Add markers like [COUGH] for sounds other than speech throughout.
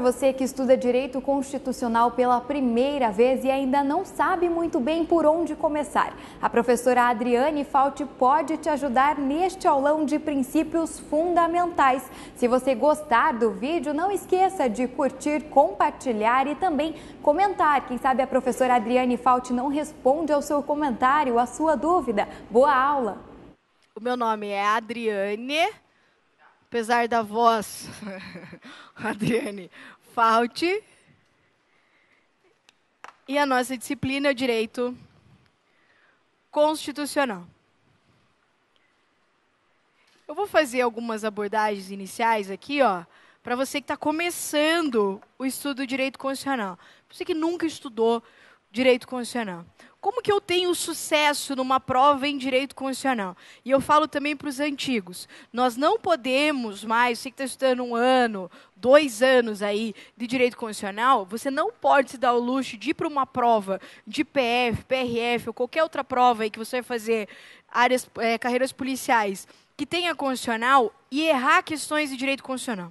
para você que estuda direito constitucional pela primeira vez e ainda não sabe muito bem por onde começar. A professora Adriane Fauti pode te ajudar neste aulão de princípios fundamentais. Se você gostar do vídeo, não esqueça de curtir, compartilhar e também comentar. Quem sabe a professora Adriane Fauti não responde ao seu comentário, à sua dúvida. Boa aula! O meu nome é Adriane apesar da voz, [LAUGHS] Adriane, falte. E a nossa disciplina é o direito constitucional. Eu vou fazer algumas abordagens iniciais aqui, ó, para você que está começando o estudo do direito constitucional. Você que nunca estudou direito constitucional como que eu tenho sucesso numa prova em direito constitucional? E eu falo também para os antigos. Nós não podemos mais, você que está estudando um ano, dois anos aí de direito constitucional, você não pode se dar o luxo de ir para uma prova de PF, PRF ou qualquer outra prova aí que você vai fazer áreas, é, carreiras policiais que tenha constitucional e errar questões de direito constitucional.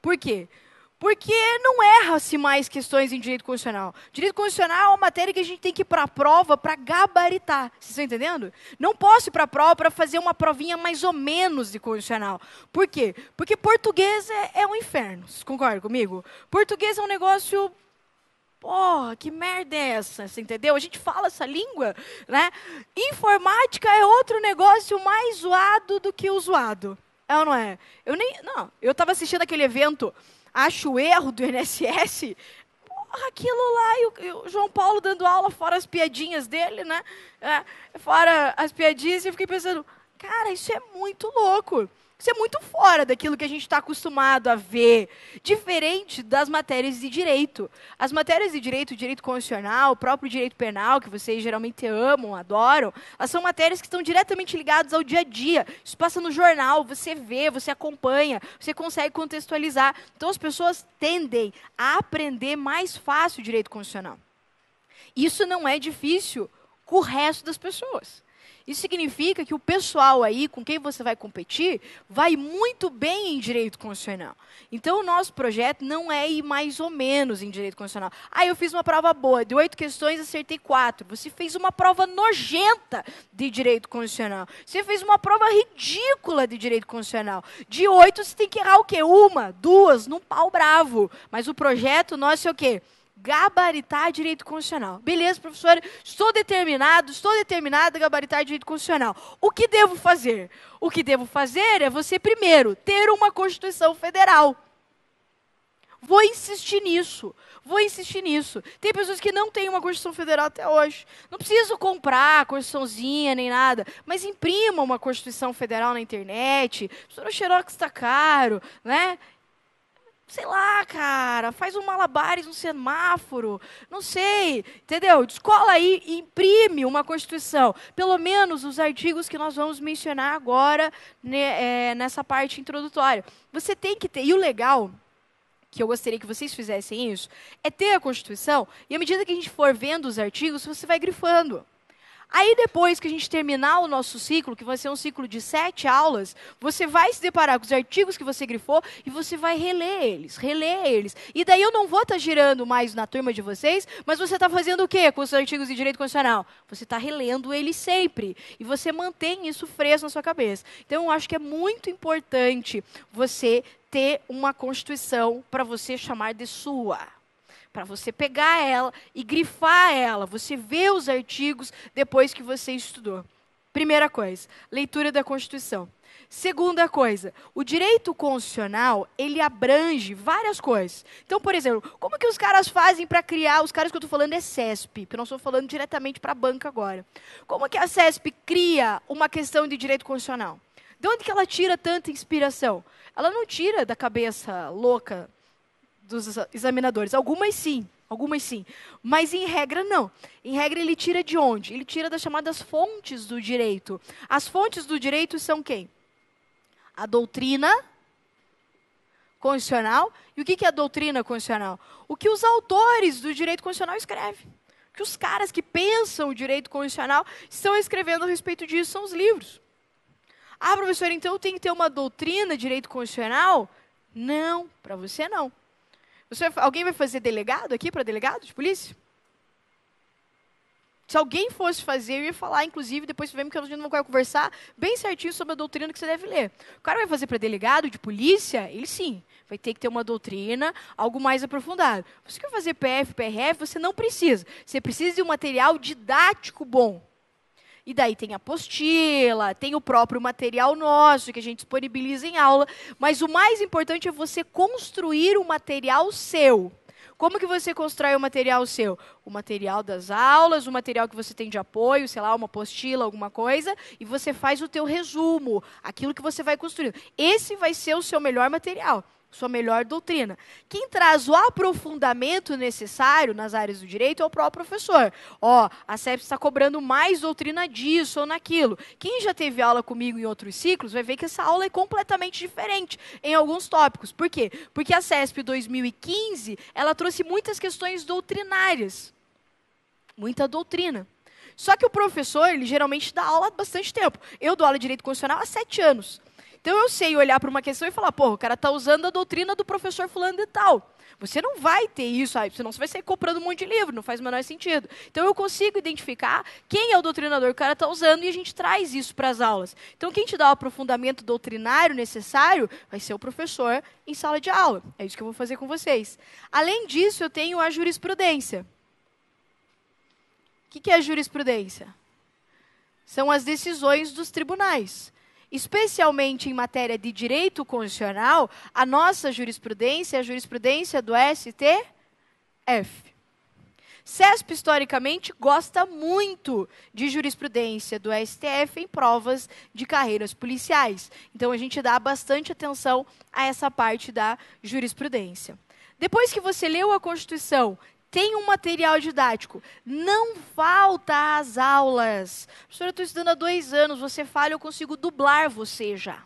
Por quê? Porque porque não erra-se mais questões em direito constitucional. Direito constitucional é uma matéria que a gente tem que ir para a prova para gabaritar. Vocês estão entendendo? Não posso ir para a prova para fazer uma provinha mais ou menos de constitucional. Por quê? Porque português é, é um inferno. Vocês concordam comigo? Português é um negócio Porra, que merda é essa? Você entendeu? A gente fala essa língua, né? Informática é outro negócio mais zoado do que o zoado. É ou não é? Eu nem. Não, eu estava assistindo aquele evento acha o erro do INSS, porra, aquilo lá, e o, e o, João Paulo dando aula, fora as piadinhas dele, né? É, fora as piadinhas, e eu fiquei pensando, cara, isso é muito louco. Isso é muito fora daquilo que a gente está acostumado a ver, diferente das matérias de direito. As matérias de direito, direito constitucional, o próprio direito penal, que vocês geralmente amam, adoram, elas são matérias que estão diretamente ligadas ao dia a dia. Isso passa no jornal, você vê, você acompanha, você consegue contextualizar. Então as pessoas tendem a aprender mais fácil o direito constitucional. Isso não é difícil com o resto das pessoas. Isso significa que o pessoal aí com quem você vai competir vai muito bem em direito constitucional. Então, o nosso projeto não é ir mais ou menos em direito constitucional. Ah, eu fiz uma prova boa, de oito questões, acertei quatro. Você fez uma prova nojenta de direito constitucional. Você fez uma prova ridícula de direito constitucional. De oito, você tem que errar o quê? Uma, duas, num pau bravo. Mas o projeto nosso é o quê? gabaritar direito constitucional. Beleza, professora, estou determinado, estou determinada a gabaritar direito constitucional. O que devo fazer? O que devo fazer é você, primeiro, ter uma Constituição Federal. Vou insistir nisso. Vou insistir nisso. Tem pessoas que não têm uma Constituição Federal até hoje. Não preciso comprar a Constituiçãozinha nem nada, mas imprima uma Constituição Federal na internet. O xerox está caro, né? sei lá, cara, faz um malabares no semáforo, não sei, entendeu? Descola aí e imprime uma Constituição. Pelo menos os artigos que nós vamos mencionar agora né, é, nessa parte introdutória. Você tem que ter, e o legal que eu gostaria que vocês fizessem isso, é ter a Constituição, e à medida que a gente for vendo os artigos, você vai grifando. Aí depois que a gente terminar o nosso ciclo, que vai ser um ciclo de sete aulas, você vai se deparar com os artigos que você grifou e você vai reler eles, reler eles. E daí eu não vou estar tá girando mais na turma de vocês, mas você está fazendo o quê com os artigos de direito constitucional? Você está relendo eles sempre. E você mantém isso fresco na sua cabeça. Então eu acho que é muito importante você ter uma Constituição para você chamar de sua para você pegar ela e grifar ela. Você vê os artigos depois que você estudou. Primeira coisa, leitura da Constituição. Segunda coisa, o direito constitucional, ele abrange várias coisas. Então, por exemplo, como que os caras fazem para criar, os caras que eu estou falando é CESP, porque eu não estou falando diretamente para a banca agora. Como que a CESP cria uma questão de direito constitucional? De onde que ela tira tanta inspiração? Ela não tira da cabeça louca dos examinadores. Algumas sim, algumas sim. Mas em regra não. Em regra ele tira de onde? Ele tira das chamadas fontes do direito. As fontes do direito são quem? A doutrina constitucional. E o que é a doutrina constitucional? O que os autores do direito constitucional escrevem. O que os caras que pensam o direito constitucional estão escrevendo a respeito disso são os livros. Ah, professor, então eu tenho que ter uma doutrina de direito constitucional? Não, para você não. Você, alguém vai fazer delegado aqui para delegado de polícia? Se alguém fosse fazer, eu ia falar, inclusive, depois vemos que a gente não vai conversar bem certinho sobre a doutrina que você deve ler. O cara vai fazer para delegado de polícia? Ele sim. Vai ter que ter uma doutrina, algo mais aprofundado. Você quer fazer PF, PRF, você não precisa. Você precisa de um material didático bom. E daí tem apostila, tem o próprio material nosso que a gente disponibiliza em aula. Mas o mais importante é você construir o um material seu. Como que você constrói o material seu? O material das aulas, o material que você tem de apoio, sei lá, uma apostila, alguma coisa, e você faz o teu resumo, aquilo que você vai construindo. Esse vai ser o seu melhor material sua melhor doutrina. Quem traz o aprofundamento necessário nas áreas do direito é o próprio professor. Ó, a CEP está cobrando mais doutrina disso ou naquilo. Quem já teve aula comigo em outros ciclos vai ver que essa aula é completamente diferente em alguns tópicos. Por quê? Porque a CESP 2015, ela trouxe muitas questões doutrinárias. Muita doutrina. Só que o professor, ele geralmente dá aula há bastante tempo. Eu dou aula de direito constitucional há sete anos. Então eu sei olhar para uma questão e falar, pô, o cara está usando a doutrina do professor fulano de tal. Você não vai ter isso, aí, senão você vai sair comprando um monte de livro, não faz o menor sentido. Então eu consigo identificar quem é o doutrinador que o cara está usando e a gente traz isso para as aulas. Então quem te dá o aprofundamento doutrinário necessário vai ser o professor em sala de aula. É isso que eu vou fazer com vocês. Além disso, eu tenho a jurisprudência. O que é a jurisprudência? São as decisões dos tribunais especialmente em matéria de direito constitucional, a nossa jurisprudência é a jurisprudência do STF. CESP, historicamente, gosta muito de jurisprudência do STF em provas de carreiras policiais. Então, a gente dá bastante atenção a essa parte da jurisprudência. Depois que você leu a Constituição, tem um material didático. Não falta às aulas. Professora, eu estou estudando há dois anos, você falha, eu consigo dublar você já.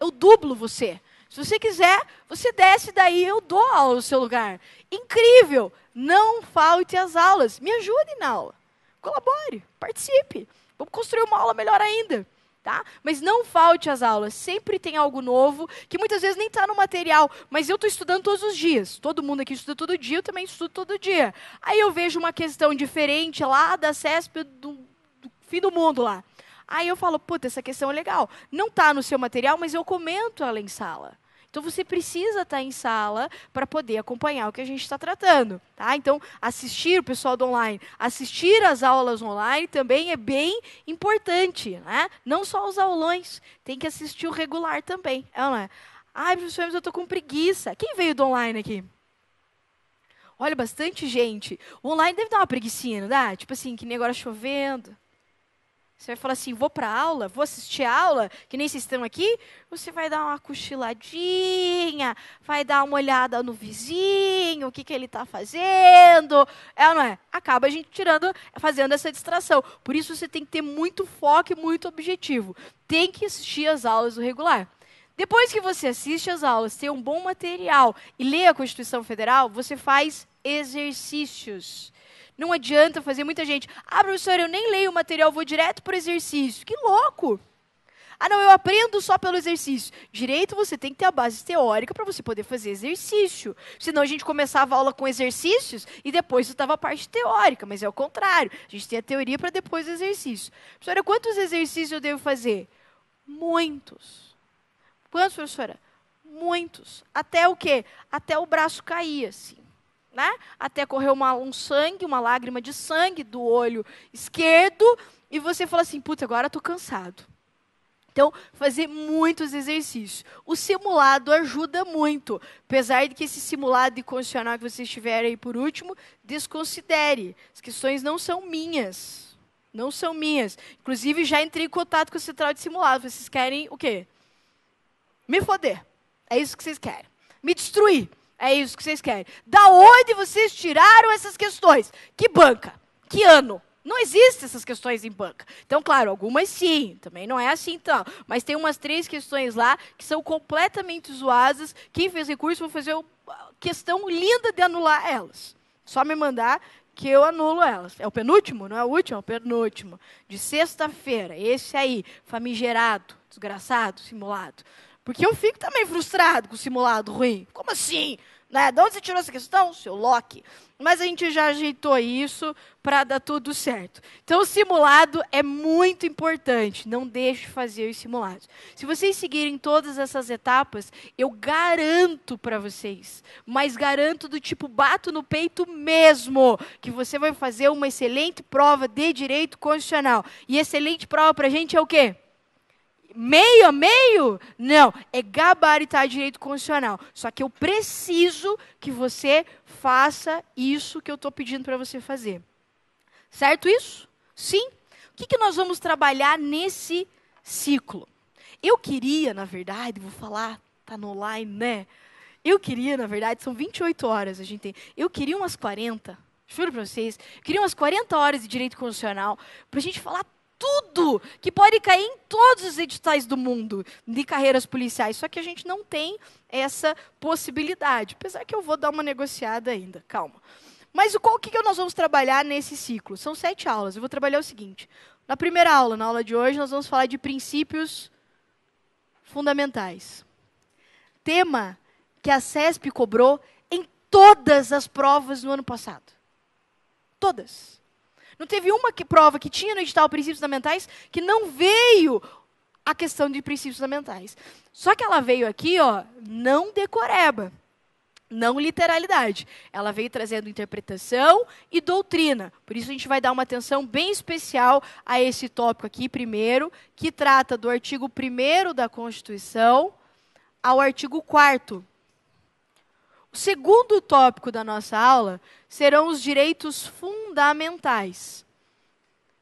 Eu dublo você. Se você quiser, você desce daí, eu dou aula no seu lugar. Incrível! Não falte às aulas. Me ajude na aula. Colabore, participe. Vamos construir uma aula melhor ainda tá? Mas não falte às aulas, sempre tem algo novo, que muitas vezes nem está no material, mas eu estou estudando todos os dias. Todo mundo aqui estuda todo dia, eu também estudo todo dia. Aí eu vejo uma questão diferente lá da CESP do, do fim do mundo lá. Aí eu falo, puta, essa questão é legal. Não está no seu material, mas eu comento ela em sala. Então você precisa estar tá em sala para poder acompanhar o que a gente está tratando, tá? Então assistir o pessoal do online, assistir as aulas online também é bem importante, né? Não só os aulões, tem que assistir o regular também, é não é? Ai, professor, mas eu estou com preguiça. Quem veio do online aqui? Olha, bastante gente. O online deve dar uma preguiçinha, não dá? Tipo assim, que nem agora chovendo. Você vai falar assim: vou para aula, vou assistir aula, que nem vocês estão aqui. Você vai dar uma cochiladinha, vai dar uma olhada no vizinho, o que, que ele está fazendo. É ou não é? Acaba a gente tirando, fazendo essa distração. Por isso você tem que ter muito foco e muito objetivo. Tem que assistir as aulas do regular. Depois que você assiste as aulas, tem um bom material e lê a Constituição Federal, você faz exercícios. Não adianta fazer muita gente. Ah, professor, eu nem leio o material, vou direto para o exercício. Que louco! Ah, não, eu aprendo só pelo exercício. Direito você tem que ter a base teórica para você poder fazer exercício. Senão a gente começava a aula com exercícios e depois estava a parte teórica, mas é o contrário. A gente tem a teoria para depois o exercício. Professora, quantos exercícios eu devo fazer? Muitos. Quantos, professora? Muitos. Até o quê? Até o braço cair, assim né? Até correu uma, um sangue, uma lágrima de sangue do olho esquerdo, e você fala assim: puta, agora estou cansado. Então, fazer muitos exercícios. O simulado ajuda muito, apesar de que esse simulado e condicional que vocês estiver aí por último, desconsidere. As questões não são minhas. Não são minhas. Inclusive, já entrei em contato com o central de simulado. Vocês querem o quê? Me foder. É isso que vocês querem. Me destruir. É isso que vocês querem. Da onde vocês tiraram essas questões? Que banca? Que ano? Não existem essas questões em banca. Então, claro, algumas sim, também não é assim então. Mas tem umas três questões lá que são completamente zoadas. Quem fez recurso vai fazer uma questão linda de anular elas. Só me mandar que eu anulo elas. É o penúltimo? Não é o último? É o penúltimo. De sexta-feira. Esse aí, famigerado, desgraçado, simulado. Porque eu fico também frustrado com o simulado ruim. Como assim? Né? De onde você tirou essa questão, seu Loki? Mas a gente já ajeitou isso para dar tudo certo. Então, o simulado é muito importante. Não deixe de fazer os simulados. Se vocês seguirem todas essas etapas, eu garanto para vocês, mas garanto do tipo bato no peito mesmo, que você vai fazer uma excelente prova de direito constitucional. E excelente prova para a gente é o quê? meio a meio? Não, é gabaritar direito constitucional. Só que eu preciso que você faça isso que eu estou pedindo para você fazer. Certo isso? Sim? O que, que nós vamos trabalhar nesse ciclo? Eu queria, na verdade, vou falar, tá no online, né? Eu queria, na verdade, são 28 horas a gente tem. Eu queria umas 40, juro para vocês, queria umas 40 horas de direito constitucional para a gente falar tudo, que pode cair em todos os editais do mundo de carreiras policiais. Só que a gente não tem essa possibilidade. Apesar que eu vou dar uma negociada ainda, calma. Mas o qual, o que nós vamos trabalhar nesse ciclo? São sete aulas. Eu vou trabalhar o seguinte. Na primeira aula, na aula de hoje, nós vamos falar de princípios fundamentais. Tema que a CESP cobrou em todas as provas no ano passado. Todas. Não teve uma que, prova que tinha no edital princípios fundamentais que não veio a questão de princípios fundamentais. Só que ela veio aqui, ó, não decoreba, não literalidade. Ela veio trazendo interpretação e doutrina. Por isso a gente vai dar uma atenção bem especial a esse tópico aqui primeiro, que trata do artigo 1 da Constituição ao artigo 4 o segundo tópico da nossa aula serão os direitos fundamentais.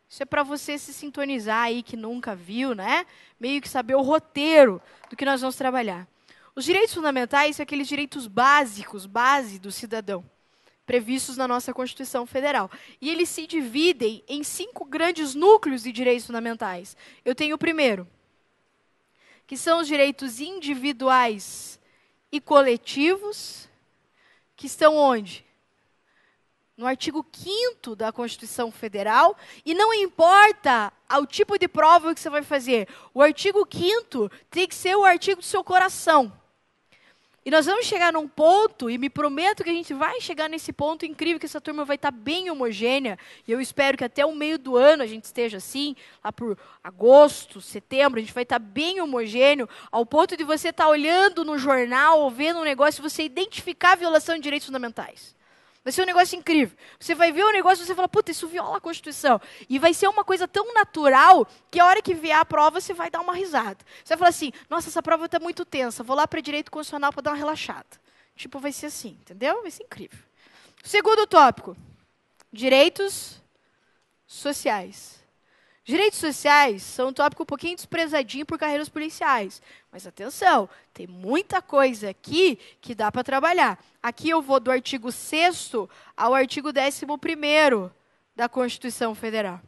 Isso é para você se sintonizar aí que nunca viu, né? Meio que saber o roteiro do que nós vamos trabalhar. Os direitos fundamentais são aqueles direitos básicos, base do cidadão, previstos na nossa Constituição Federal. E eles se dividem em cinco grandes núcleos de direitos fundamentais. Eu tenho o primeiro, que são os direitos individuais e coletivos que estão onde? No artigo 5 da Constituição Federal, e não importa o tipo de prova que você vai fazer, o artigo 5 tem que ser o artigo do seu coração. E nós vamos chegar num ponto, e me prometo que a gente vai chegar nesse ponto incrível, que essa turma vai estar tá bem homogênea, e eu espero que até o meio do ano a gente esteja assim, lá por agosto, setembro, a gente vai estar tá bem homogêneo, ao ponto de você estar tá olhando no jornal ou vendo um negócio e você identificar a violação de direitos fundamentais. Vai ser um negócio incrível. Você vai ver o negócio e você fala, puta, isso viola a Constituição. E vai ser uma coisa tão natural que a hora que vier a prova, você vai dar uma risada. Você vai falar assim, nossa, essa prova está muito tensa, vou lá para direito constitucional para dar uma relaxada. Tipo, vai ser assim, entendeu? Vai ser incrível. Segundo tópico: direitos sociais. Direitos sociais são um tópico um pouquinho desprezadinho por carreiras policiais. Mas atenção, tem muita coisa aqui que dá para trabalhar. Aqui eu vou do artigo 6 ao artigo 11 da Constituição Federal.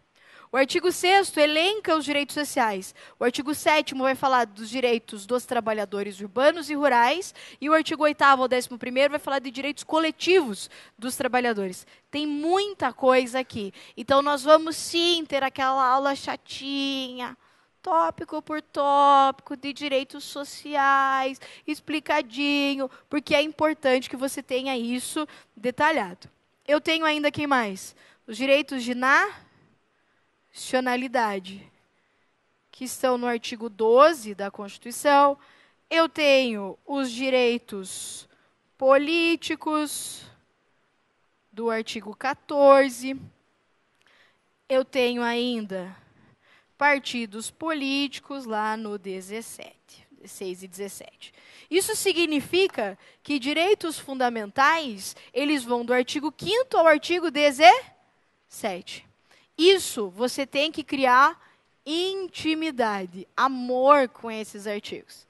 O artigo 6 elenca os direitos sociais. O artigo 7 vai falar dos direitos dos trabalhadores urbanos e rurais. E o artigo 8 ao 11 vai falar de direitos coletivos dos trabalhadores. Tem muita coisa aqui. Então, nós vamos sim ter aquela aula chatinha tópico por tópico de direitos sociais, explicadinho, porque é importante que você tenha isso detalhado. Eu tenho ainda quem mais? Os direitos de na constitucionalidade, que estão no artigo 12 da Constituição. Eu tenho os direitos políticos do artigo 14. Eu tenho ainda partidos políticos lá no 17, 16 e 17. Isso significa que direitos fundamentais, eles vão do artigo 5 ao artigo 17 isso você tem que criar intimidade, amor com esses artigos.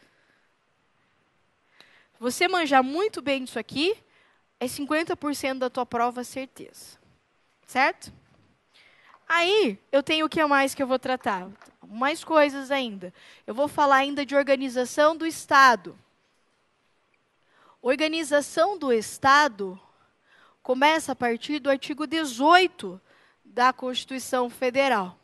Você manjar muito bem disso aqui é 50% da tua prova certeza. Certo? Aí, eu tenho o que mais que eu vou tratar? Mais coisas ainda. Eu vou falar ainda de organização do Estado. Organização do Estado começa a partir do artigo 18 da Constituição Federal.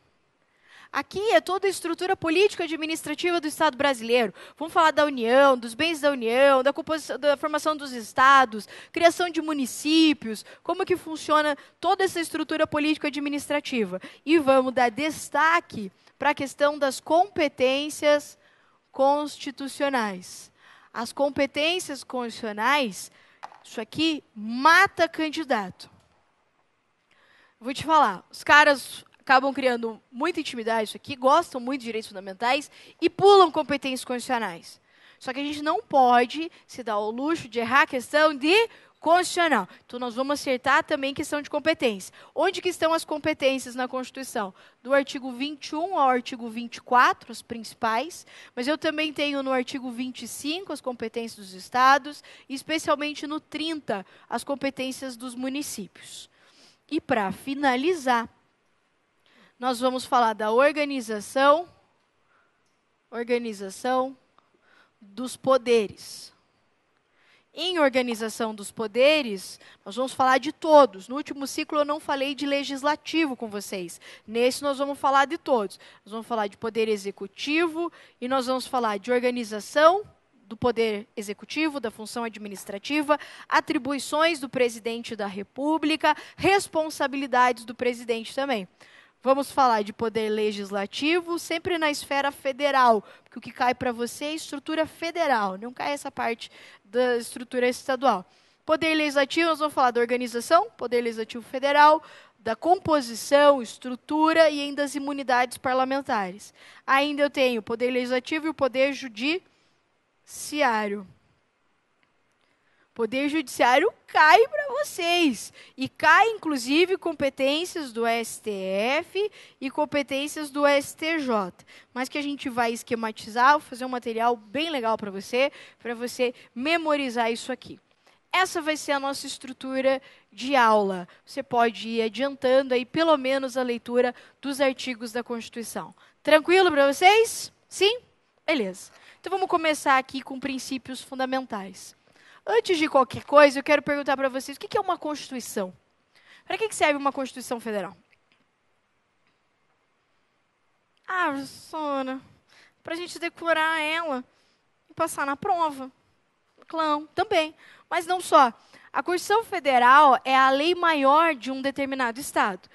Aqui é toda a estrutura política administrativa do Estado brasileiro. Vamos falar da União, dos bens da União, da, da, formação dos estados, criação de municípios, como que funciona toda essa estrutura política administrativa. E vamos dar destaque para a questão das competências constitucionais. As competências constitucionais, isso aqui mata candidato. Vou te falar, os caras acabam criando muita intimidade isso aqui, gostam muito de direitos fundamentais e pulam competências constitucionais. Só que a gente não pode se dar ao luxo de errar a questão de constitucional. Então, nós vamos acertar também questão de competência. Onde que estão as competências na Constituição? Do artigo 21 ao artigo 24, as principais, mas eu também tenho no artigo 25 as competências dos estados, e especialmente no 30, as competências dos municípios. E para finalizar, nós vamos falar da organização, organização dos poderes. Em organização dos poderes, nós vamos falar de todos. No último ciclo eu não falei de legislativo com vocês. Nesse nós vamos falar de todos. Nós vamos falar de poder executivo e nós vamos falar de organização do Poder Executivo, da função administrativa, atribuições do presidente da República, responsabilidades do presidente também. Vamos falar de poder legislativo, sempre na esfera federal, porque o que cai para você é estrutura federal, não cai essa parte da estrutura estadual. Poder legislativo, nós vamos falar da organização, poder legislativo federal, da composição, estrutura e ainda as imunidades parlamentares. Ainda eu tenho o poder legislativo e o poder judiciário judiciário. Poder judiciário cai para vocês. E cai, inclusive, competências do STF e competências do STJ. Mas que a gente vai esquematizar, vou fazer um material bem legal para você, para você memorizar isso aqui. Essa vai ser a nossa estrutura de aula. Você pode ir adiantando aí, pelo menos, a leitura dos artigos da Constituição. Tranquilo para vocês? Sim? Beleza. Então vamos começar aqui com princípios fundamentais. Antes de qualquer coisa, eu quero perguntar para vocês: o que é uma Constituição? Para que serve uma Constituição Federal? Ah, Sona, para a gente decorar ela e passar na prova. Clã, também. Mas não só. A Constituição Federal é a lei maior de um determinado Estado.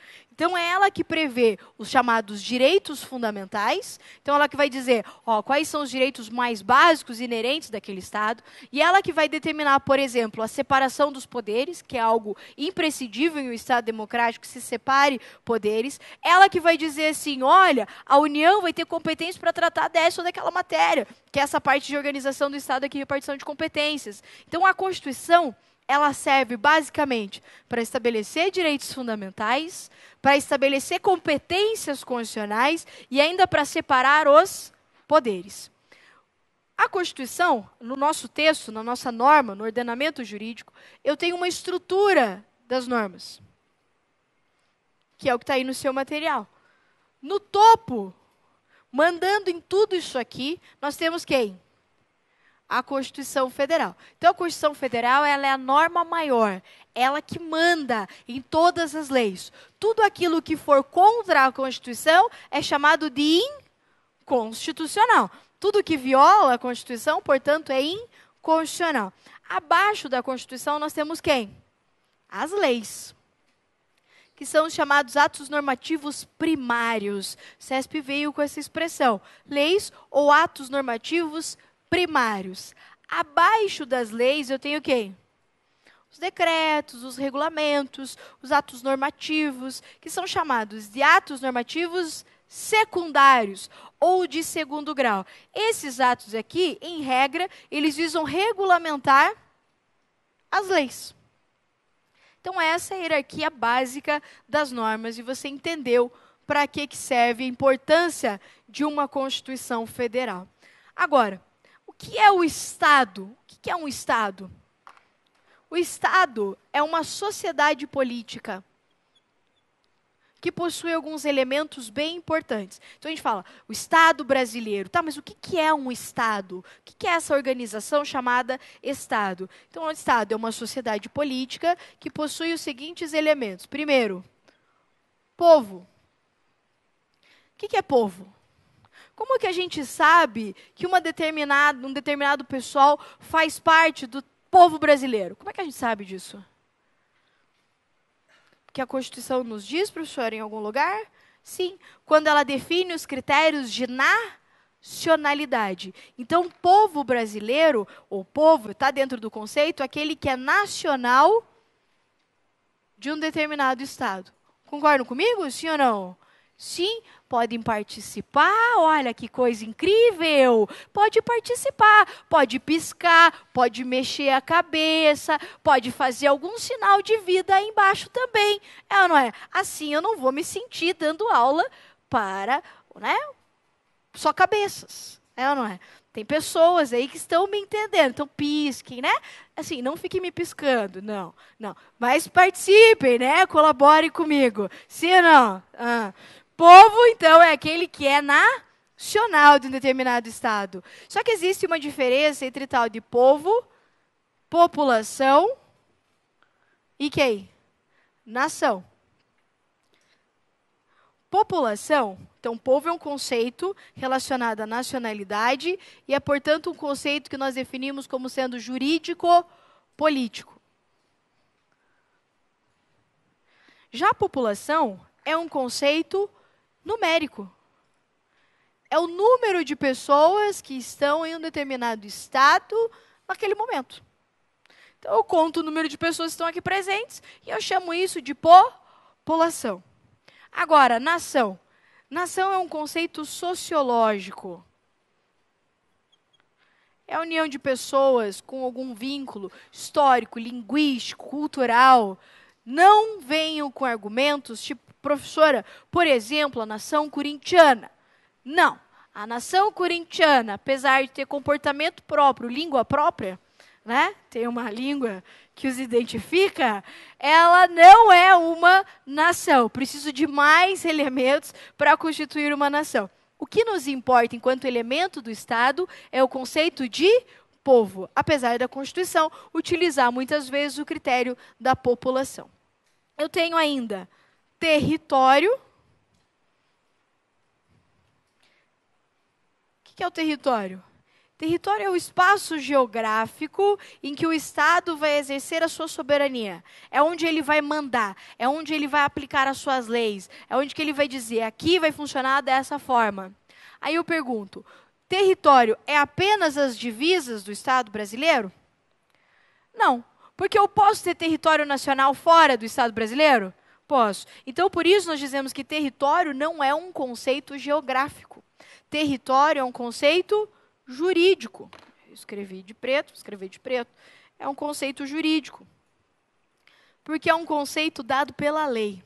Então é ela que prevê os chamados direitos fundamentais. Então ela que vai dizer, ó, quais são os direitos mais básicos inerentes daquele estado, e ela que vai determinar, por exemplo, a separação dos poderes, que é algo imprescindível em um estado democrático que se separe poderes. Ela que vai dizer assim, olha, a União vai ter competência para tratar dessa ou daquela matéria, que é essa parte de organização do estado aqui, repartição de competências. Então a Constituição ela serve basicamente para estabelecer direitos fundamentais, para estabelecer competências constitucionais e ainda para separar os poderes. A Constituição, no nosso texto, na nossa norma, no ordenamento jurídico, eu tenho uma estrutura das normas, que é o que está aí no seu material. No topo, mandando em tudo isso aqui, nós temos quem? a Constituição Federal. Então, a Constituição Federal ela é a norma maior, ela que manda em todas as leis. Tudo aquilo que for contra a Constituição é chamado de inconstitucional. Tudo que viola a Constituição, portanto, é inconstitucional. Abaixo da Constituição, nós temos quem? As leis que são os chamados atos normativos primários. O CESP veio com essa expressão: leis ou atos normativos primários primários. Abaixo das leis eu tenho o quê? Os decretos, os regulamentos, os atos normativos, que são chamados de atos normativos secundários ou de segundo grau. Esses atos aqui, em regra, eles visam regulamentar as leis. Então, essa é a hierarquia básica das normas e você entendeu para que, que serve a importância de uma Constituição federal. Agora, o que é o Estado? O que é um Estado? O Estado é uma sociedade política que possui alguns elementos bem importantes. Então a gente fala, o Estado brasileiro, tá, mas o que, que é um Estado? O que, é essa organização chamada Estado? Então, o Estado é uma sociedade política que possui os seguintes elementos. Primeiro, povo. O que é povo? Como que a gente sabe que uma determinado um determinado pessoal faz parte do povo brasileiro? Como é que a gente sabe disso? Que a Constituição nos diz, professor, em algum lugar? Sim, quando ela define os critérios de nacionalidade. Então, povo brasileiro, ou povo, está dentro do conceito, aquele que é nacional de um determinado estado. Concordam comigo, sim ou não? Sim, podem participar. Olha que coisa incrível! Pode participar, pode piscar, pode mexer a cabeça, pode fazer algum sinal de vida aí embaixo também. É, ou não é? Assim eu não vou me sentir dando aula para, né? Só cabeças. É ou não é? Tem pessoas aí que estão me entendendo, então pisquem, né? Assim, não fiquem me piscando, não, não. Mas participem, né? Colaborem comigo. Sim ou não? Ah povo, então, é aquele que é nacional de um determinado estado. Só que existe uma diferença entre tal de povo, população e quem? Nação. População, então, povo é um conceito relacionado à nacionalidade e é, portanto, um conceito que nós definimos como sendo jurídico-político. Já a população é um conceito numérico. É o número de pessoas que estão em um determinado estado naquele momento. Então, eu conto o número de pessoas que estão aqui presentes e eu chamo isso de população. Agora, nação. Nação é um conceito sociológico. É a união de pessoas com algum vínculo histórico, linguístico, cultural. Não venham com argumentos tipo professora, por exemplo, a nação corintiana. Não. A nação corintiana, apesar de ter comportamento próprio, língua própria, né? tem uma língua que os identifica, ela não é uma nação. Preciso de mais elementos para constituir uma nação. O que nos importa enquanto elemento do Estado é o conceito de povo, apesar da Constituição utilizar muitas vezes o critério da população. Eu tenho ainda território. O que é o território? Território é o espaço geográfico em que o Estado vai exercer a sua soberania. É onde ele vai mandar, é onde ele vai aplicar as suas leis, é onde que ele vai dizer aqui vai funcionar dessa forma. Aí eu pergunto: território é apenas as divisas do Estado brasileiro? Não, porque eu posso ter território nacional fora do Estado brasileiro? Então, por isso, nós dizemos que território não é um conceito geográfico. Território é um conceito jurídico. Eu escrevi de preto, escrevi de preto. É um conceito jurídico. Porque é um conceito dado pela lei.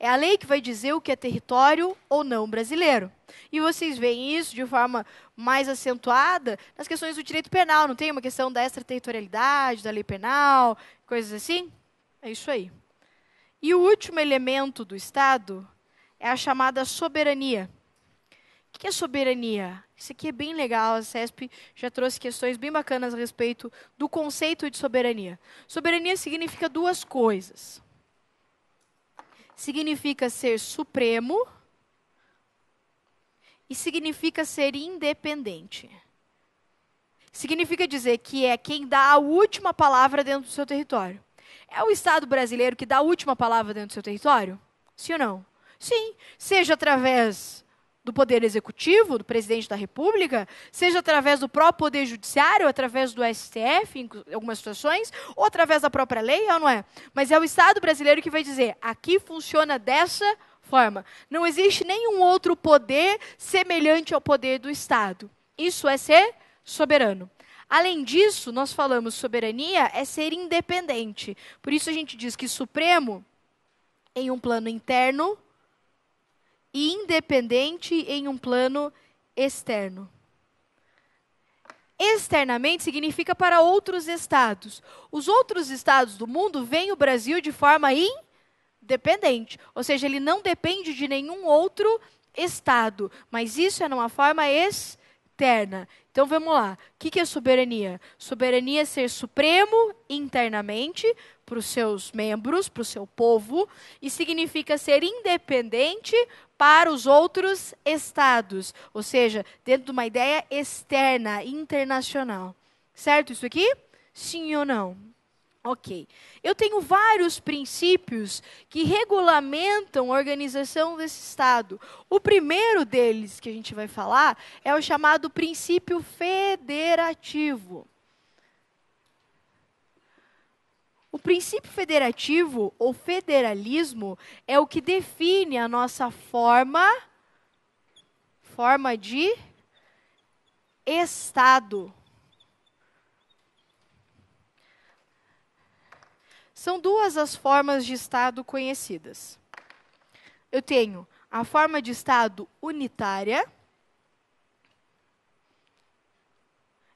É a lei que vai dizer o que é território ou não brasileiro. E vocês veem isso de forma mais acentuada nas questões do direito penal, não tem uma questão da extraterritorialidade, da lei penal, coisas assim? É isso aí. E o último elemento do Estado é a chamada soberania. O que é soberania? Isso aqui é bem legal, a CESP já trouxe questões bem bacanas a respeito do conceito de soberania. Soberania significa duas coisas. Significa ser supremo e significa ser independente. Significa dizer que é quem dá a última palavra dentro do seu território. É o Estado brasileiro que dá a última palavra dentro do seu território? Sim ou não? Sim. Seja através do Poder Executivo, do Presidente da República, seja através do próprio Poder Judiciário, através do STF, em algumas situações, ou através da própria lei, é ou não é? Mas é o Estado brasileiro que vai dizer: aqui funciona dessa forma. Não existe nenhum outro poder semelhante ao poder do Estado. Isso é ser soberano. Além disso, nós falamos soberania é ser independente. Por isso a gente diz que supremo em um plano interno e independente em um plano externo. Externamente significa para outros estados. Os outros estados do mundo veem o Brasil de forma independente, ou seja, ele não depende de nenhum outro estado, mas isso é numa forma externa interna. Então vamos lá. O que é soberania? Soberania é ser supremo internamente para os seus membros, para o seu povo, e significa ser independente para os outros estados, ou seja, dentro de uma ideia externa, internacional. Certo isso aqui? Sim ou não? Ok. Eu tenho vários princípios que regulamentam a organização desse Estado. O primeiro deles que a gente vai falar é o chamado princípio federativo. O princípio federativo, ou federalismo, é o que define a nossa forma, forma de Estado. São duas as formas de Estado conhecidas. Eu tenho a forma de Estado unitária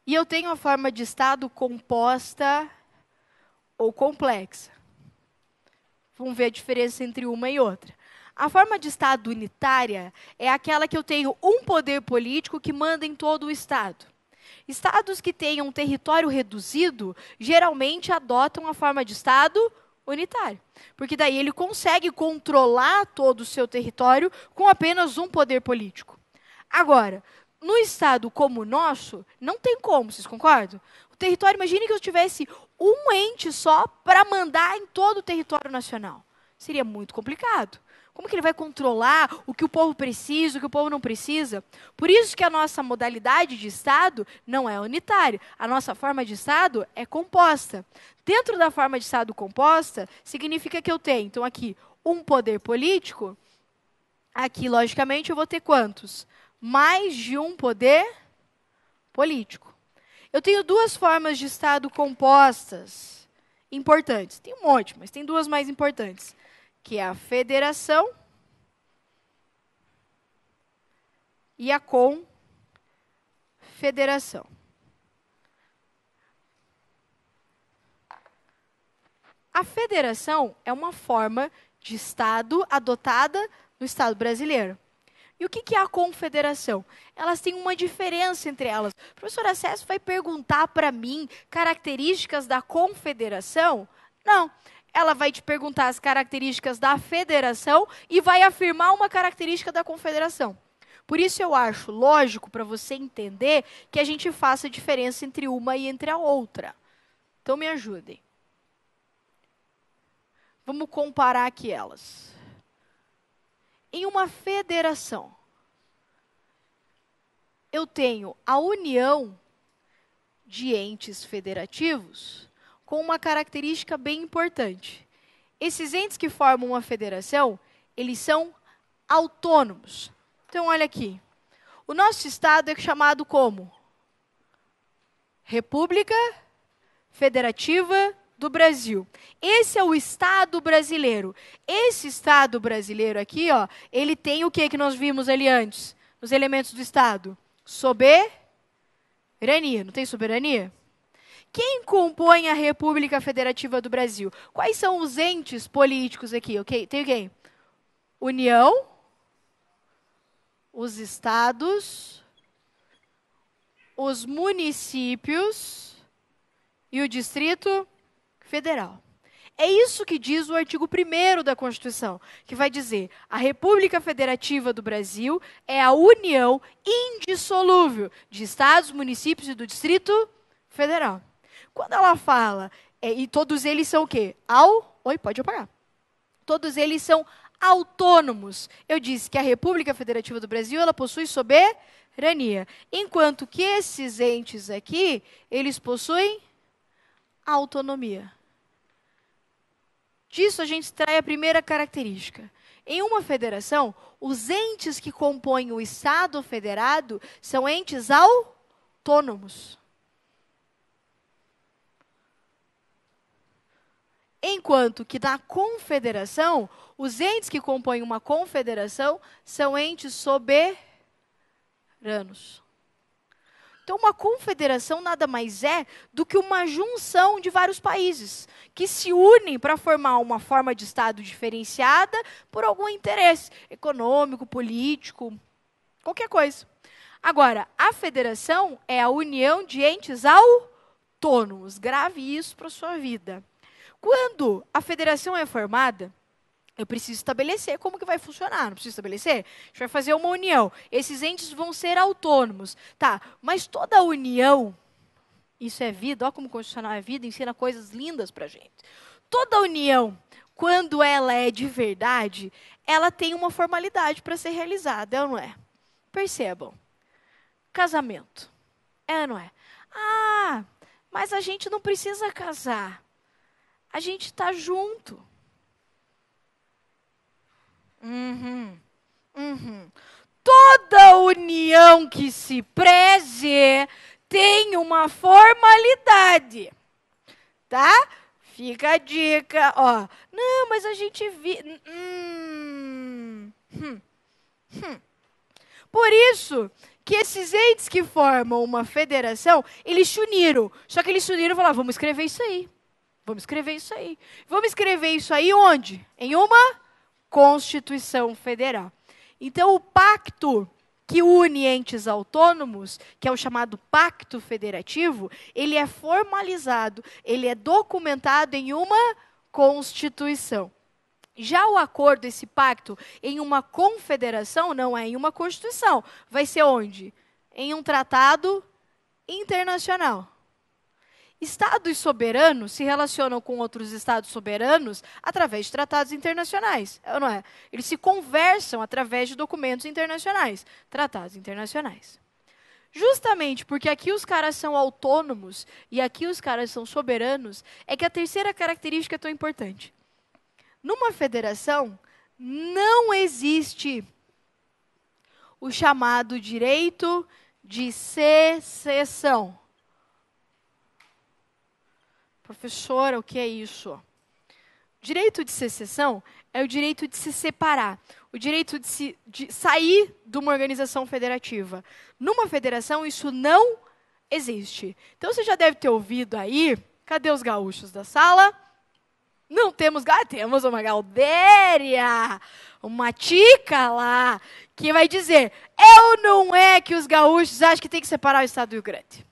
e eu tenho a forma de Estado composta ou complexa. Vamos ver a diferença entre uma e outra. A forma de Estado unitária é aquela que eu tenho um poder político que manda em todo o Estado. Estados que tenham um território reduzido geralmente adotam a forma de Estado unitário, porque daí ele consegue controlar todo o seu território com apenas um poder político. Agora, no Estado como o nosso, não tem como, vocês concordam? O território, imagine que eu tivesse um ente só para mandar em todo o território nacional. Seria muito complicado. Como que ele vai controlar o que o povo precisa, o que o povo não precisa? Por isso que a nossa modalidade de Estado não é unitária. A nossa forma de Estado é composta. Dentro da forma de Estado composta, significa que eu tenho, então, aqui, um poder político. Aqui, logicamente, eu vou ter quantos? Mais de um poder político. Eu tenho duas formas de Estado compostas importantes. Tem um monte, mas tem duas mais importantes que é a federação e a confederação. A federação é uma forma de Estado adotada no Estado brasileiro. E o que é a confederação? Elas têm uma diferença entre elas. O professor Acesso vai perguntar para mim características da confederação? Não ela vai te perguntar as características da federação e vai afirmar uma característica da confederação. Por isso eu acho lógico para você entender que a gente faça a diferença entre uma e entre a outra. Então me ajudem. Vamos comparar aqui elas. Em uma federação, eu tenho a união de entes federativos com uma característica bem importante. Esses entes que formam uma federação, eles são autônomos. Então, olha aqui. O nosso Estado é chamado como? República Federativa do Brasil. Esse é o Estado brasileiro. Esse Estado brasileiro aqui, ó, ele tem o que que nós vimos ali antes, nos elementos do Estado? Soberania. Não tem soberania? Quem compõe a República Federativa do Brasil? Quais são os entes políticos aqui? Ok, tem quem? União, os estados, os municípios e o Distrito Federal. É isso que diz o artigo 1 da Constituição, que vai dizer: a República Federativa do Brasil é a união indissolúvel de estados, municípios e do Distrito Federal. Quando ela fala, é, e todos eles são o quê? Ao. Oi, pode apagar. Todos eles são autônomos. Eu disse que a República Federativa do Brasil ela possui soberania, enquanto que esses entes aqui eles possuem autonomia. Disso a gente extrai a primeira característica. Em uma federação, os entes que compõem o Estado federado são entes autônomos. Enquanto que na confederação, os entes que compõem uma confederação são entes soberanos. Então, uma confederação nada mais é do que uma junção de vários países que se unem para formar uma forma de Estado diferenciada por algum interesse econômico, político, qualquer coisa. Agora, a federação é a união de entes autônomos. Grave isso para a sua vida. Quando a federação é formada, eu preciso estabelecer como que vai funcionar, não preciso estabelecer? A gente vai fazer uma união. Esses entes vão ser autônomos. Tá, mas toda união, isso é vida, olha como o constitucional é vida, ensina coisas lindas para gente. Toda união, quando ela é de verdade, ela tem uma formalidade para ser realizada, é ou não é? Percebam, casamento, é ou não é? Ah, mas a gente não precisa casar a gente está junto. Uhum, uhum. Toda união que se preze tem uma formalidade, tá? Fica a dica, ó. Não, mas a gente vi. Hum, hum, hum. Por isso que esses entes que formam uma federação, eles se uniram. Só que eles se uniram e falaram, ah, vamos escrever isso aí. Vamos escrever isso aí. Vamos escrever isso aí onde? Em uma Constituição Federal. Então, o pacto que une entes autônomos, que é o chamado Pacto Federativo, ele é formalizado, ele é documentado em uma Constituição. Já o acordo, esse pacto, em uma confederação, não é em uma Constituição. Vai ser onde? Em um tratado internacional. Estados soberanos se relacionam com outros estados soberanos através de tratados internacionais, é não é? Eles se conversam através de documentos internacionais, tratados internacionais. Justamente porque aqui os caras são autônomos e aqui os caras são soberanos, é que a terceira característica é tão importante. Numa federação, não existe o chamado direito de secessão. Professora, o que é isso? Direito de secessão é o direito de se separar, o direito de, se, de sair de uma organização federativa. Numa federação, isso não existe. Então, você já deve ter ouvido aí, cadê os gaúchos da sala? Não temos ah, temos uma Galdéria, uma tica lá, que vai dizer, eu não é que os gaúchos acham que tem que separar o Estado do Rio Grande.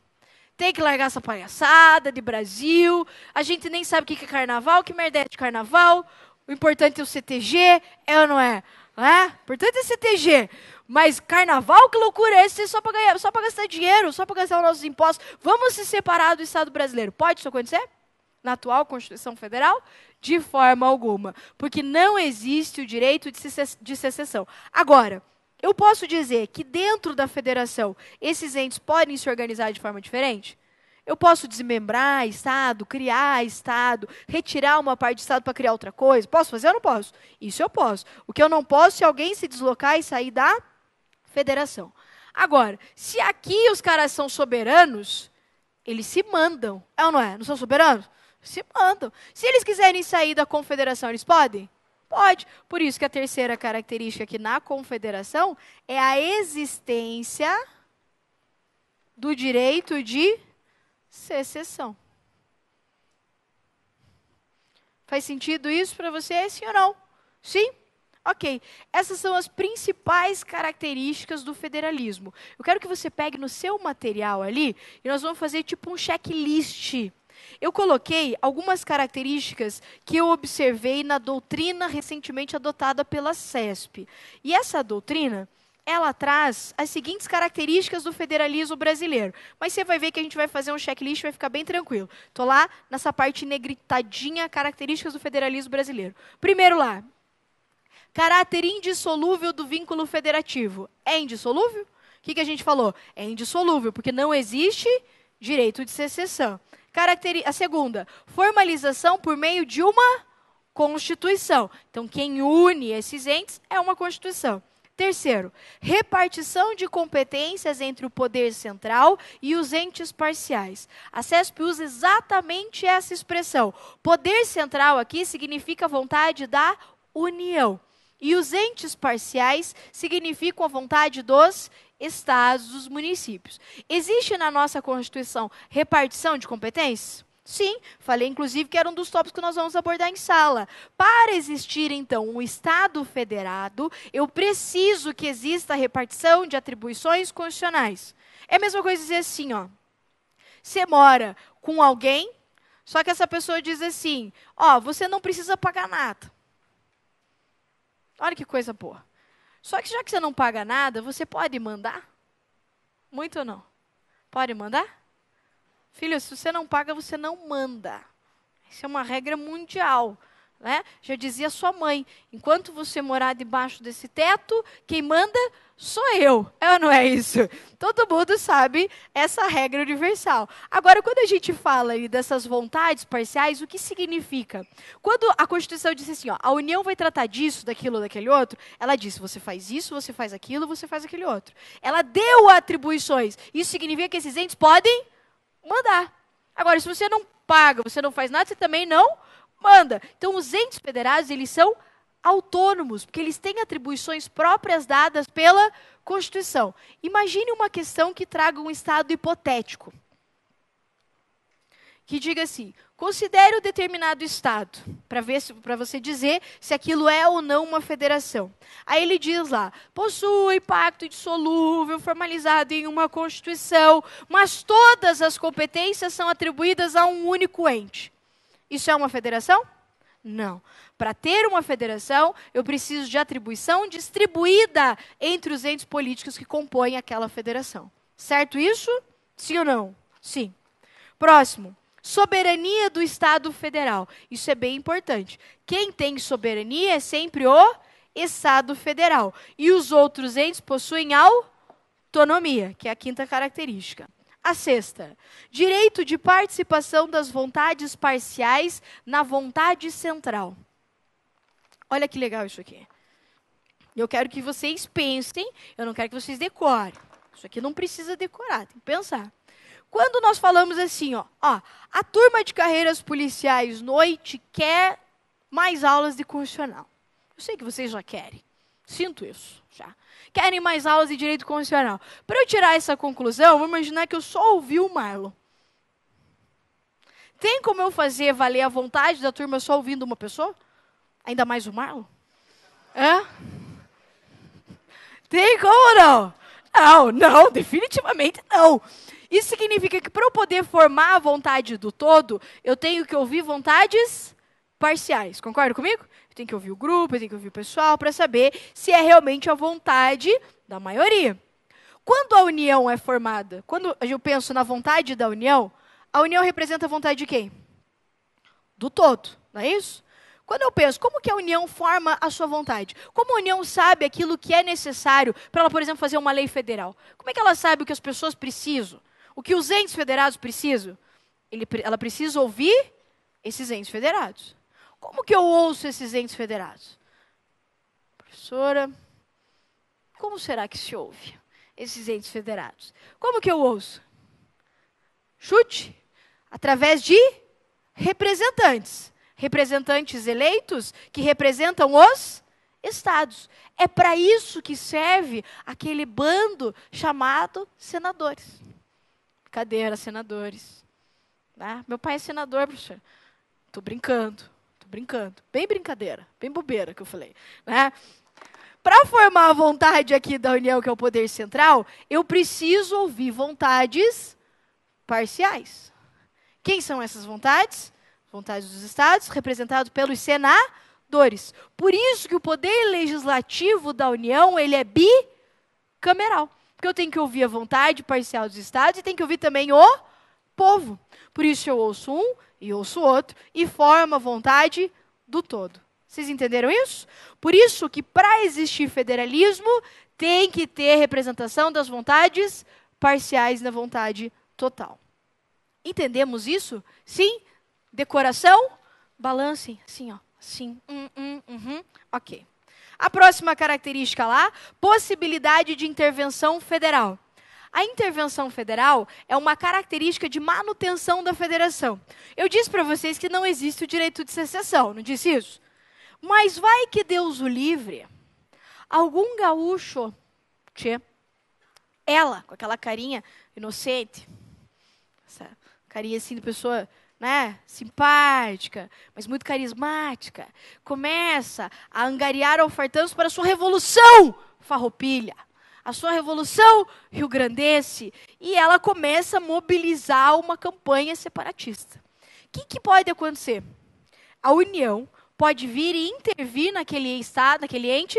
Tem que largar essa palhaçada de Brasil. A gente nem sabe o que é carnaval, que merda é de carnaval. O importante é o CTG, é ou não é? É? O importante é CTG. Mas carnaval, que loucura é esse? Só para ganhar, só para gastar dinheiro, só para gastar os nossos impostos. Vamos se separar do Estado brasileiro. Pode isso acontecer? Na atual Constituição Federal? De forma alguma. Porque não existe o direito de, se, de secessão. Agora, eu posso dizer que dentro da federação esses entes podem se organizar de forma diferente? Eu posso desmembrar Estado, criar Estado, retirar uma parte do Estado para criar outra coisa? Posso fazer ou não posso? Isso eu posso. O que eu não posso é alguém se deslocar e sair da federação. Agora, se aqui os caras são soberanos, eles se mandam. É ou não é? Não são soberanos? Se mandam. Se eles quiserem sair da confederação, eles podem? Pode. Por isso que a terceira característica aqui na confederação é a existência do direito de secessão. Faz sentido isso para você, sim ou não? Sim? Ok. Essas são as principais características do federalismo. Eu quero que você pegue no seu material ali e nós vamos fazer tipo um checklist eu coloquei algumas características que eu observei na doutrina recentemente adotada pela CESP. E essa doutrina, ela traz as seguintes características do federalismo brasileiro. Mas você vai ver que a gente vai fazer um checklist, vai ficar bem tranquilo. Estou lá nessa parte negritadinha, características do federalismo brasileiro. Primeiro lá, caráter indissolúvel do vínculo federativo. É indissolúvel? O que, que a gente falou? É indissolúvel, porque não existe direito de secessão. Caracteri a segunda, formalização por meio de uma Constituição. Então, quem une esses entes é uma Constituição. Terceiro, repartição de competências entre o poder central e os entes parciais. A CESP usa exatamente essa expressão. Poder central aqui significa vontade da União. E os entes parciais significam a vontade dos estados, os municípios. Existe na nossa Constituição repartição de competências? Sim, falei inclusive que era um dos tópicos que nós vamos abordar em sala. Para existir, então, um Estado federado, eu preciso que exista a repartição de atribuições constitucionais. É a mesma coisa dizer assim, ó. Você mora com alguém, só que essa pessoa diz assim, ó, você não precisa pagar nada. Olha que coisa boa. Só que já que você não paga nada, você pode mandar? Muito ou não? Pode mandar? Filho, se você não paga, você não manda. Isso é uma regra mundial. Né? Já dizia sua mãe: enquanto você morar debaixo desse teto, quem manda sou eu. É ou não é isso? Todo mundo sabe essa regra universal. Agora, quando a gente fala dessas vontades parciais, o que significa? Quando a Constituição diz assim: ó, a União vai tratar disso, daquilo, daquele outro, ela diz: você faz isso, você faz aquilo, você faz aquele outro. Ela deu atribuições. Isso significa que esses entes podem mandar. Agora, se você não paga, você não faz nada, você também não manda. Então, os entes federados, eles são autônomos, porque eles têm atribuições próprias dadas pela Constituição. Imagine uma questão que traga um estado hipotético. Que diga assim: considere o um determinado estado, para ver para você dizer se aquilo é ou não uma federação. Aí ele diz lá: possui pacto dissolúvel formalizado em uma Constituição, mas todas as competências são atribuídas a um único ente. Isso é uma federação? Não. Para ter uma federação, eu preciso de atribuição distribuída entre os entes políticos que compõem aquela federação. Certo isso? Sim ou não? Sim. Próximo. Soberania do Estado Federal. Isso é bem importante. Quem tem soberania é sempre o Estado Federal. E os outros entes possuem autonomia, que é a quinta característica. A sexta, direito de participação das vontades parciais na vontade central. Olha que legal isso aqui. Eu quero que vocês pensem, eu não quero que vocês decorem. Isso aqui não precisa decorar, tem que pensar. Quando nós falamos assim, ó, ó, a turma de carreiras policiais noite quer mais aulas de constitucional. Eu sei que vocês já querem. Sinto isso já. Querem mais aulas de direito constitucional. Para eu tirar essa conclusão, vou imaginar que eu só ouvi o Marlon. Tem como eu fazer valer a vontade da turma só ouvindo uma pessoa? Ainda mais o Marlon? Tem como não? Não, não, definitivamente não. Isso significa que para eu poder formar a vontade do todo, eu tenho que ouvir vontades parciais. Concorda comigo? tem que ouvir o grupo, tem que ouvir o pessoal para saber se é realmente a vontade da maioria. Quando a união é formada, quando eu penso na vontade da união, a união representa a vontade de quem? Do todo, não é isso? Quando eu penso, como que a união forma a sua vontade? Como a união sabe aquilo que é necessário para ela, por exemplo, fazer uma lei federal? Como é que ela sabe o que as pessoas precisam? O que os entes federados precisam? Ele, ela precisa ouvir esses entes federados. Como que eu ouço esses entes federados? Professora, como será que se ouve esses entes federados? Como que eu ouço? Chute. Através de representantes. Representantes eleitos que representam os estados. É para isso que serve aquele bando chamado senadores. Cadeira, senadores. Tá? Meu pai é senador, professor. Estou brincando brincando. Bem brincadeira, bem bobeira que eu falei. Né? Para formar a vontade aqui da união, que é o poder central, eu preciso ouvir vontades parciais. Quem são essas vontades? Vontades dos estados, representado pelos senadores. Por isso que o poder legislativo da união, ele é bicameral. Porque eu tenho que ouvir a vontade parcial dos estados e tenho que ouvir também o povo. Por isso eu ouço um, e ouço o outro, e forma a vontade do todo. Vocês entenderam isso? Por isso que para existir federalismo tem que ter representação das vontades parciais na vontade total. Entendemos isso? Sim? Decoração? Balance assim, ó. Sim. Hum, hum, uhum. Ok. A próxima característica lá, possibilidade de intervenção federal. A intervenção federal é uma característica de manutenção da federação. Eu disse para vocês que não existe o direito de secessão, não disse isso? Mas vai que Deus o livre, algum gaúcho, tchê, ela, com aquela carinha inocente, essa carinha assim de pessoa né, simpática, mas muito carismática, começa a angariar ofertantes para sua revolução farroupilha a sua revolução rio-grandense. E ela começa a mobilizar uma campanha separatista. O que, que pode acontecer? A União pode vir e intervir naquele Estado, naquele ente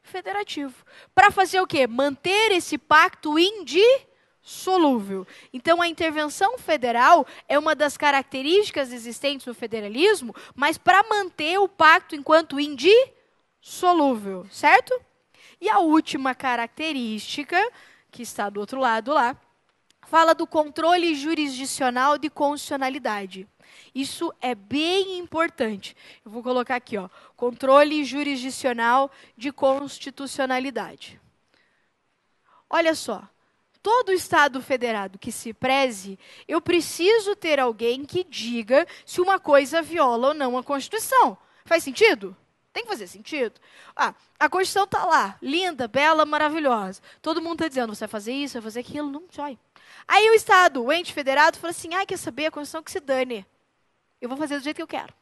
federativo. Para fazer o quê? Manter esse pacto indissolúvel. Então, a intervenção federal é uma das características existentes no federalismo, mas para manter o pacto enquanto indissolúvel, certo? E a última característica, que está do outro lado lá, fala do controle jurisdicional de constitucionalidade. Isso é bem importante. Eu vou colocar aqui, ó, controle jurisdicional de constitucionalidade. Olha só, todo Estado federado que se preze, eu preciso ter alguém que diga se uma coisa viola ou não a Constituição. Faz sentido? Tem que fazer sentido. Ah, a Constituição está lá, linda, bela, maravilhosa. Todo mundo está dizendo, você vai fazer isso, vai fazer aquilo, não joia. Aí o Estado, o ente federado, fala assim, ai, quer saber, a Constituição que se dane. Eu vou fazer do jeito que eu quero.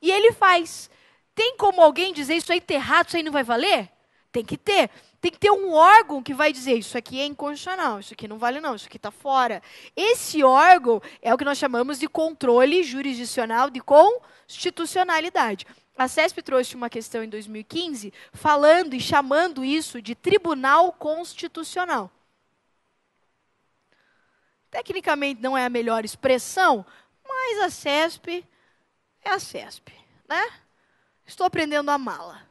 E ele faz. Tem como alguém dizer, isso aí está errado, isso aí não vai valer? Tem que ter. Tem que ter um órgão que vai dizer isso aqui é inconstitucional, isso aqui não vale não, isso aqui está fora. Esse órgão é o que nós chamamos de controle jurisdicional de constitucionalidade. A CESP trouxe uma questão em 2015 falando e chamando isso de Tribunal Constitucional. Tecnicamente não é a melhor expressão, mas a CESP é a CESP, né? Estou aprendendo a mala.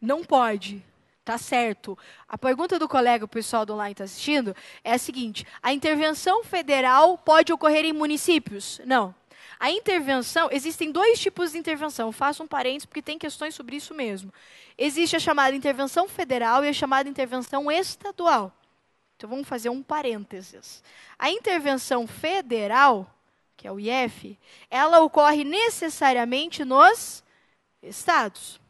Não pode. Tá certo. A pergunta do colega, o pessoal do online está assistindo, é a seguinte: a intervenção federal pode ocorrer em municípios? Não. A intervenção, existem dois tipos de intervenção. Faço um parênteses porque tem questões sobre isso mesmo. Existe a chamada intervenção federal e a chamada intervenção estadual. Então vamos fazer um parênteses. A intervenção federal, que é o IF, ela ocorre necessariamente nos estados.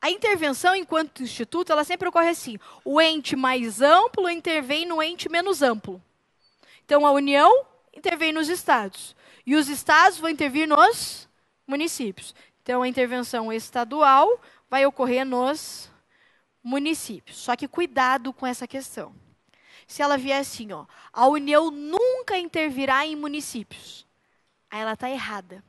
A intervenção enquanto instituto, ela sempre ocorre assim: o ente mais amplo intervém no ente menos amplo. Então a União intervém nos estados e os estados vão intervir nos municípios. Então a intervenção estadual vai ocorrer nos municípios. Só que cuidado com essa questão. Se ela vier assim, ó, a União nunca intervirá em municípios. Aí ela está errada.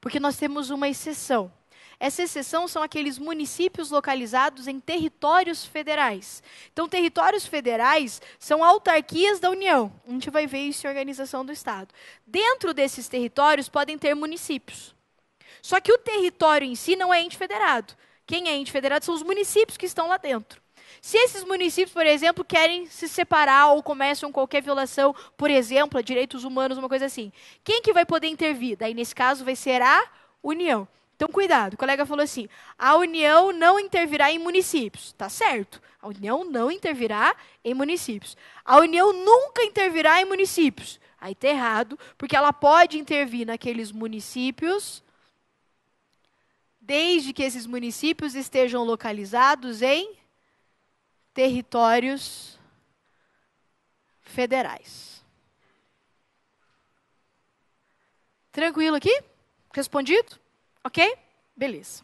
Porque nós temos uma exceção essa exceção são aqueles municípios localizados em territórios federais. Então, territórios federais são autarquias da União. A gente vai ver isso em organização do Estado. Dentro desses territórios podem ter municípios. Só que o território em si não é ente federado. Quem é ente federado são os municípios que estão lá dentro. Se esses municípios, por exemplo, querem se separar ou começam qualquer violação, por exemplo, a direitos humanos, uma coisa assim, quem que vai poder intervir? Daí, nesse caso, vai ser a União. Então, cuidado. O colega falou assim: a União não intervirá em municípios. Tá certo. A União não intervirá em municípios. A União nunca intervirá em municípios. Aí está errado, porque ela pode intervir naqueles municípios, desde que esses municípios estejam localizados em territórios federais. Tranquilo aqui? Respondido? Ok? Beleza.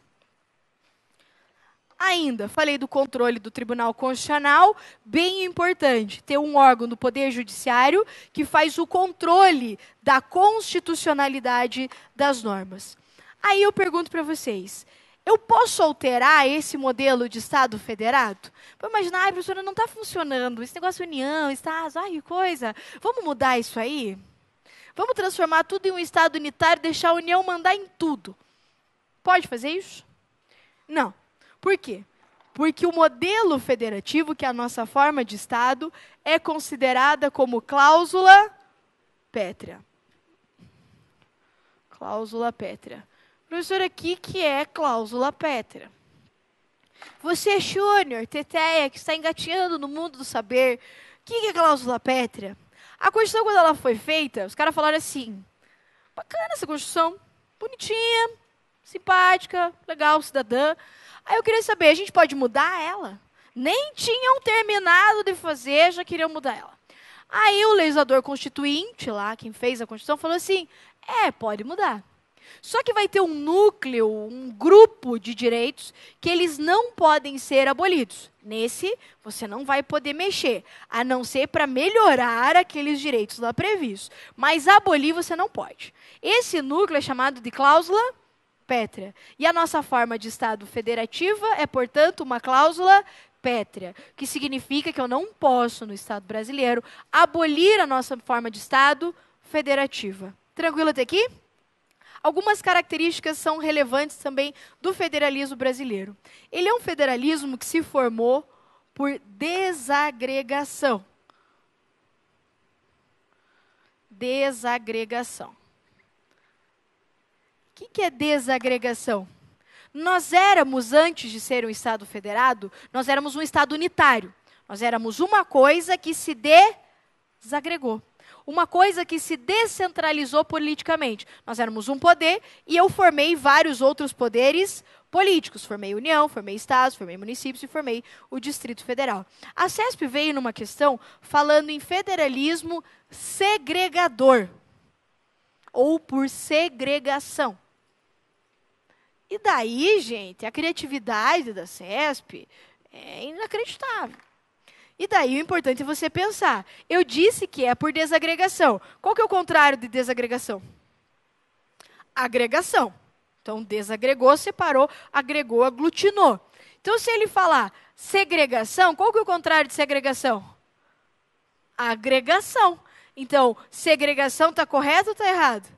Ainda, falei do controle do Tribunal Constitucional, bem importante, ter um órgão do Poder Judiciário que faz o controle da constitucionalidade das normas. Aí eu pergunto para vocês, eu posso alterar esse modelo de Estado federado? Vou imaginar, ah, professora, não está funcionando, esse negócio de união, Estado, ai, que coisa, vamos mudar isso aí? Vamos transformar tudo em um Estado unitário, deixar a União mandar em tudo. Pode fazer isso? Não. Por quê? Porque o modelo federativo, que é a nossa forma de Estado, é considerada como cláusula pétrea. Cláusula pétrea. Professor, aqui que é cláusula pétrea. Você, é Júnior, Teteia, que está engatinhando no mundo do saber, o que é cláusula pétrea? A Constituição, quando ela foi feita, os caras falaram assim: bacana essa Constituição, bonitinha, simpática, legal, cidadã. Aí eu queria saber, a gente pode mudar ela? Nem tinham terminado de fazer, já queriam mudar ela. Aí o legislador constituinte, lá, quem fez a Constituição, falou assim: é, pode mudar. Só que vai ter um núcleo, um grupo de direitos que eles não podem ser abolidos. Nesse, você não vai poder mexer, a não ser para melhorar aqueles direitos lá previstos. Mas abolir você não pode. Esse núcleo é chamado de cláusula pétrea. E a nossa forma de Estado federativa é, portanto, uma cláusula pétrea, que significa que eu não posso, no Estado brasileiro, abolir a nossa forma de Estado federativa. Tranquilo até aqui? Algumas características são relevantes também do federalismo brasileiro. Ele é um federalismo que se formou por desagregação. Desagregação que é desagregação? Nós éramos, antes de ser um Estado federado, nós éramos um Estado unitário. Nós éramos uma coisa que se desagregou. Uma coisa que se descentralizou politicamente. Nós éramos um poder e eu formei vários outros poderes políticos. Formei União, formei Estados, formei municípios e formei o Distrito Federal. A CESP veio numa questão falando em federalismo segregador ou por segregação. E daí, gente, a criatividade da CESP é inacreditável. E daí o importante é você pensar. Eu disse que é por desagregação. Qual que é o contrário de desagregação? Agregação. Então, desagregou, separou, agregou, aglutinou. Então, se ele falar segregação, qual que é o contrário de segregação? Agregação. Então, segregação está correto ou está errado?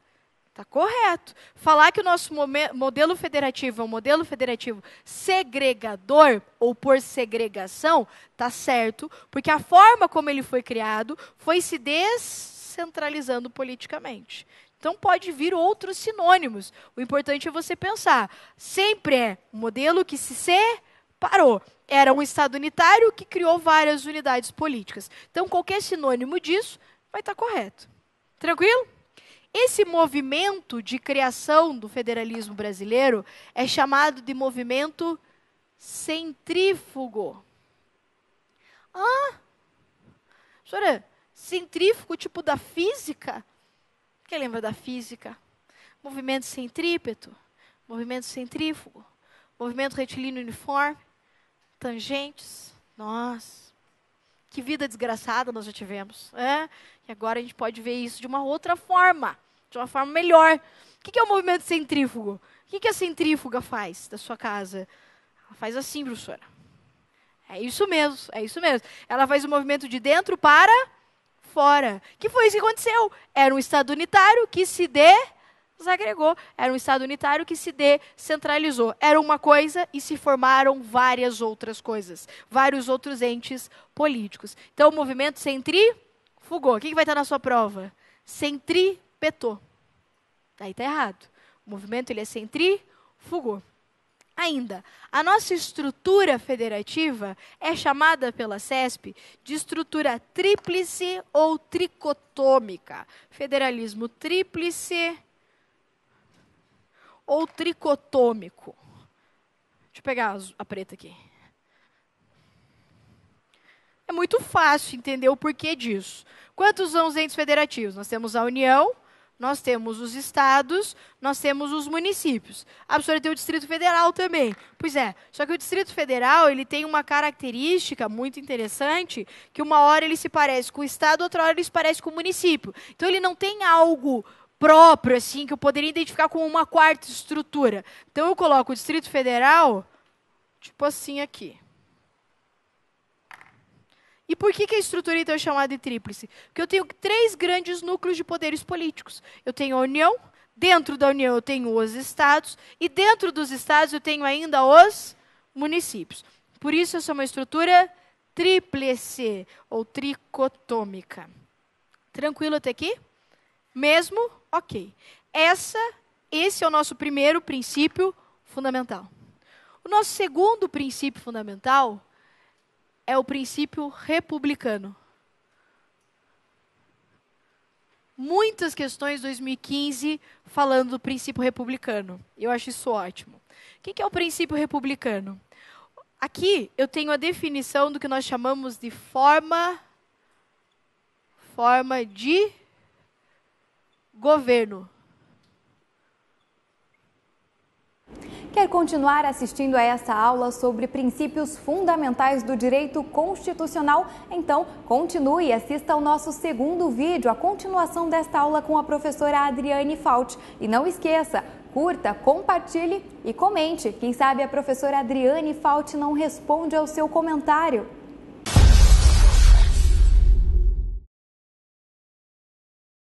Está correto. Falar que o nosso modelo federativo é um modelo federativo segregador ou por segregação, está certo, porque a forma como ele foi criado foi se descentralizando politicamente. Então pode vir outros sinônimos. O importante é você pensar. Sempre é um modelo que se separou. Era um Estado unitário que criou várias unidades políticas. Então qualquer sinônimo disso vai estar tá correto. Tranquilo? Esse movimento de criação do federalismo brasileiro é chamado de movimento centrífugo. Ah, senhora, centrífugo, tipo da física? Quem lembra da física? Movimento centrípeto, movimento centrífugo, movimento retilíneo uniforme, tangentes. Nossa, que vida desgraçada nós já tivemos. É? E agora a gente pode ver isso de uma outra forma de uma forma melhor. O que é o movimento centrífugo? O que a centrífuga faz da sua casa? Ela faz assim, professora. É isso mesmo, é isso mesmo. Ela faz o movimento de dentro para fora. Que foi isso que aconteceu? Era um Estado unitário que se desagregou. Era um Estado unitário que se descentralizou. Era uma coisa e se formaram várias outras coisas, vários outros entes políticos. Então, o movimento centrífugou. O que vai estar na sua prova? Centrífugo petou. Daí está errado. O movimento ele é centrífugo. Ainda, a nossa estrutura federativa é chamada pela CESP de estrutura tríplice ou tricotômica. Federalismo tríplice ou tricotômico. Deixa eu pegar a preta aqui. É muito fácil entender o porquê disso. Quantos são os entes federativos? Nós temos a União, nós temos os estados, nós temos os municípios. A professora tem o Distrito Federal também. Pois é, só que o Distrito Federal ele tem uma característica muito interessante, que uma hora ele se parece com o estado, outra hora ele se parece com o município. Então ele não tem algo próprio assim que eu poderia identificar como uma quarta estrutura. Então eu coloco o Distrito Federal tipo assim aqui. E por que, que a estrutura então é chamada de tríplice? Porque eu tenho três grandes núcleos de poderes políticos. Eu tenho a União, dentro da União eu tenho os estados, e dentro dos estados eu tenho ainda os municípios. Por isso, eu sou uma estrutura tríplice ou tricotômica. Tranquilo até aqui? Mesmo? Ok. Essa, esse é o nosso primeiro princípio fundamental. O nosso segundo princípio fundamental é o princípio republicano. Muitas questões 2015 falando do princípio republicano. Eu acho isso ótimo. O que é o princípio republicano? Aqui eu tenho a definição do que nós chamamos de forma forma de governo. Quer continuar assistindo a essa aula sobre princípios fundamentais do direito constitucional? Então, continue e assista ao nosso segundo vídeo, a continuação desta aula com a professora Adriane Fault. E não esqueça, curta, compartilhe e comente. Quem sabe a professora Adriane Fault não responde ao seu comentário.